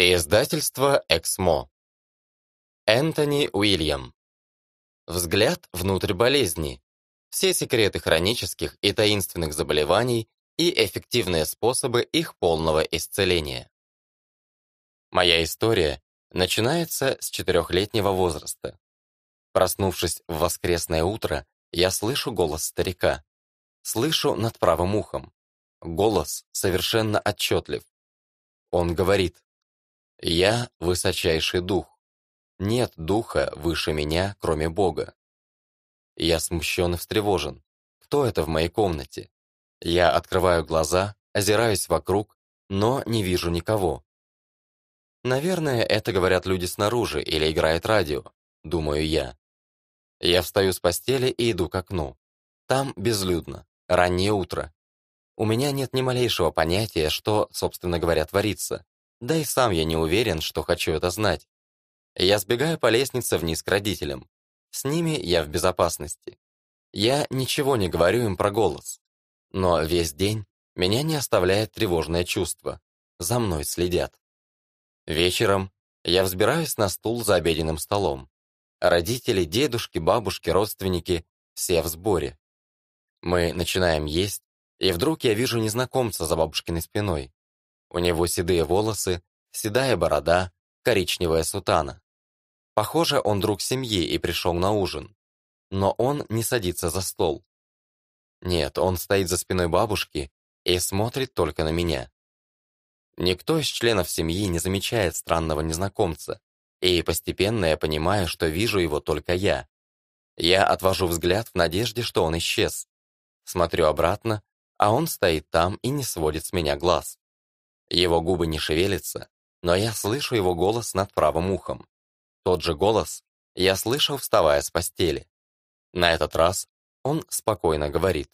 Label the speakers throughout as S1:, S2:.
S1: издательство «Эксмо». Энтони Уильям. Взгляд внутрь болезни. Все секреты хронических и таинственных заболеваний и эффективные способы их полного исцеления. Моя история начинается с четырехлетнего возраста. Проснувшись в воскресное утро, я слышу голос старика. Слышу над правым ухом. Голос совершенно отчетлив. Он говорит. Я — высочайший дух. Нет духа выше меня, кроме Бога. Я смущен и встревожен. Кто это в моей комнате? Я открываю глаза, озираюсь вокруг, но не вижу никого. Наверное, это говорят люди снаружи или играет радио, думаю я. Я встаю с постели и иду к окну. Там безлюдно, раннее утро. У меня нет ни малейшего понятия, что, собственно говоря, творится. Да и сам я не уверен, что хочу это знать. Я сбегаю по лестнице вниз к родителям. С ними я в безопасности. Я ничего не говорю им про голос. Но весь день меня не оставляет тревожное чувство. За мной следят. Вечером я взбираюсь на стул за обеденным столом. Родители, дедушки, бабушки, родственники — все в сборе. Мы начинаем есть, и вдруг я вижу незнакомца за бабушкиной спиной. У него седые волосы, седая борода, коричневая сутана. Похоже, он друг семьи и пришел на ужин. Но он не садится за стол. Нет, он стоит за спиной бабушки и смотрит только на меня. Никто из членов семьи не замечает странного незнакомца, и постепенно я понимаю, что вижу его только я. Я отвожу взгляд в надежде, что он исчез. Смотрю обратно, а он стоит там и не сводит с меня глаз. Его губы не шевелятся, но я слышу его голос над правым ухом. Тот же голос я слышал, вставая с постели. На этот раз он спокойно говорит.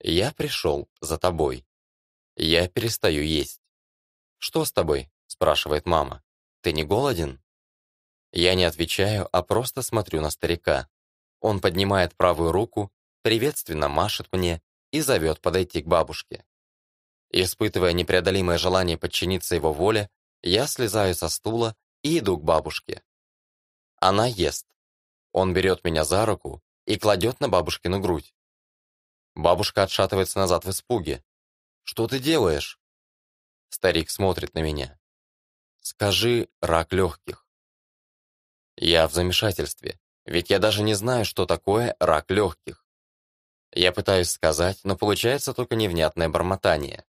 S1: «Я пришел за тобой. Я перестаю есть». «Что с тобой?» – спрашивает мама. «Ты не голоден?» Я не отвечаю, а просто смотрю на старика. Он поднимает правую руку, приветственно машет мне и зовет подойти к бабушке. Испытывая непреодолимое желание подчиниться его воле, я слезаю со стула и иду к бабушке. Она ест. Он берет меня за руку и кладет на бабушкину грудь. Бабушка отшатывается назад в испуге. «Что ты делаешь?» Старик смотрит на меня. «Скажи, рак легких». Я в замешательстве, ведь я даже не знаю, что такое рак легких. Я пытаюсь сказать, но получается только невнятное бормотание.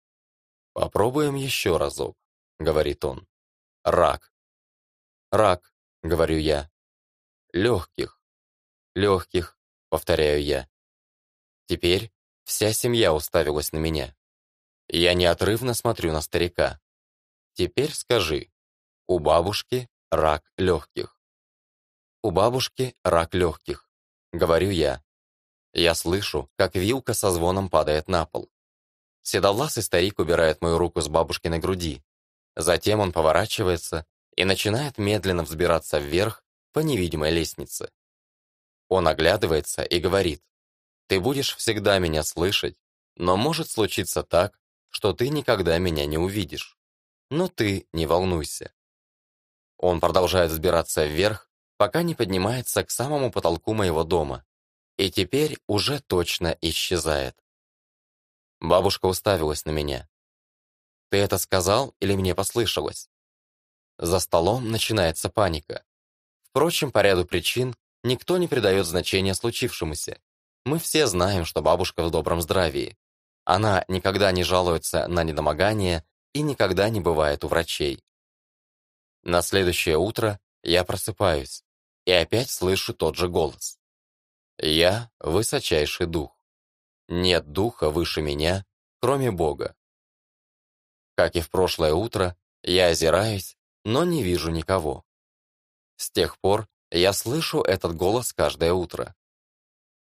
S1: «Попробуем еще разок», — говорит он. «Рак». «Рак», — говорю я. «Легких». «Легких», — повторяю я. Теперь вся семья уставилась на меня. Я неотрывно смотрю на старика. «Теперь скажи, у бабушки рак легких». «У бабушки рак легких», — говорю я. Я слышу, как вилка со звоном падает на пол. Седовласый старик убирает мою руку с бабушкиной груди. Затем он поворачивается и начинает медленно взбираться вверх по невидимой лестнице. Он оглядывается и говорит, «Ты будешь всегда меня слышать, но может случиться так, что ты никогда меня не увидишь. Но ты не волнуйся». Он продолжает взбираться вверх, пока не поднимается к самому потолку моего дома, и теперь уже точно исчезает. Бабушка уставилась на меня. «Ты это сказал или мне послышалось?» За столом начинается паника. Впрочем, по ряду причин никто не придает значения случившемуся. Мы все знаем, что бабушка в добром здравии. Она никогда не жалуется на недомогание и никогда не бывает у врачей. На следующее утро я просыпаюсь и опять слышу тот же голос. Я — высочайший дух. Нет духа выше меня, кроме Бога. Как и в прошлое утро, я озираюсь, но не вижу никого. С тех пор я слышу этот голос каждое утро.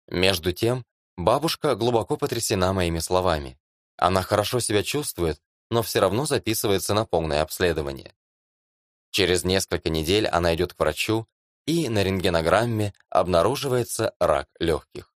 S1: Между тем, бабушка глубоко потрясена моими словами. Она хорошо себя чувствует, но все равно записывается на полное обследование. Через несколько недель она идет к врачу, и на рентгенограмме обнаруживается рак легких.